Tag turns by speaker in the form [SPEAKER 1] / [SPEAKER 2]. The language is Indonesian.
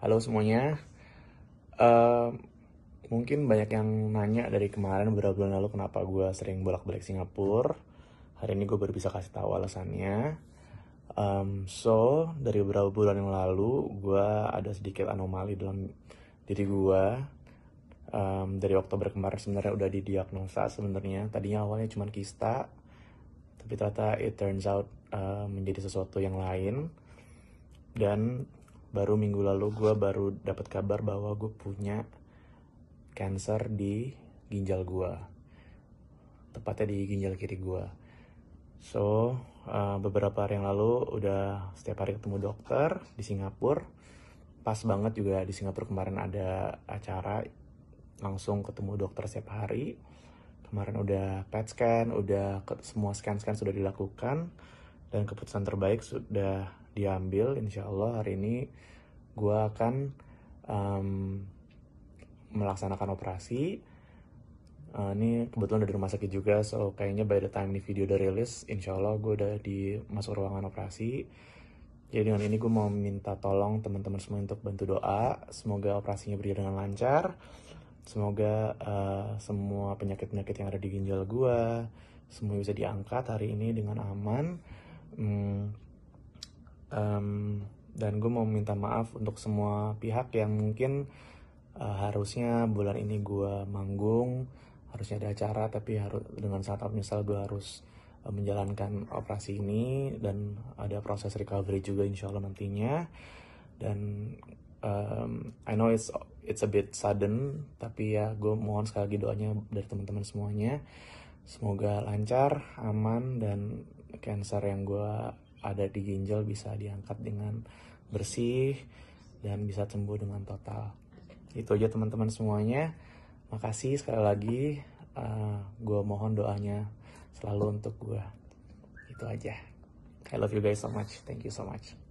[SPEAKER 1] Halo semuanya. Uh, mungkin banyak yang nanya dari kemarin beberapa bulan lalu kenapa gue sering bolak-balik Singapura. Hari ini gue baru bisa kasih tahu alasannya. Um, so dari beberapa bulan yang lalu gue ada sedikit anomali dalam diri gue. Um, dari Oktober kemarin sebenarnya udah didiagnosa sebenarnya. Tadinya awalnya cuma kista, tapi ternyata it turns out uh, menjadi sesuatu yang lain dan baru minggu lalu gue baru dapat kabar bahwa gue punya cancer di ginjal gue tepatnya di ginjal kiri gue so uh, beberapa hari yang lalu udah setiap hari ketemu dokter di Singapura pas banget juga di Singapura kemarin ada acara langsung ketemu dokter setiap hari kemarin udah PET scan udah semua scan scan sudah dilakukan dan keputusan terbaik sudah diambil insya Allah hari ini gue akan um, melaksanakan operasi uh, ini kebetulan dari rumah sakit juga so kayaknya by the time ini video udah rilis insya Allah gue udah di masuk ruangan operasi jadi dengan ini gue mau minta tolong teman-teman semua untuk bantu doa semoga operasinya berjalan dengan lancar semoga uh, semua penyakit-penyakit yang ada di ginjal gue semua bisa diangkat hari ini dengan aman Hmm, um, dan gue mau minta maaf untuk semua pihak yang mungkin uh, harusnya bulan ini gue manggung, harusnya ada acara tapi harus dengan sangat misal gue harus uh, menjalankan operasi ini dan ada proses recovery juga insya Allah nantinya dan um, I know it's it's a bit sudden tapi ya gue mohon sekali lagi doanya dari teman-teman semuanya semoga lancar aman dan cancer yang gue ada di ginjal bisa diangkat dengan bersih dan bisa sembuh dengan total itu aja teman-teman semuanya makasih sekali lagi uh, eh, gue mohon doanya selalu untuk gue itu aja I love you guys so much thank you so much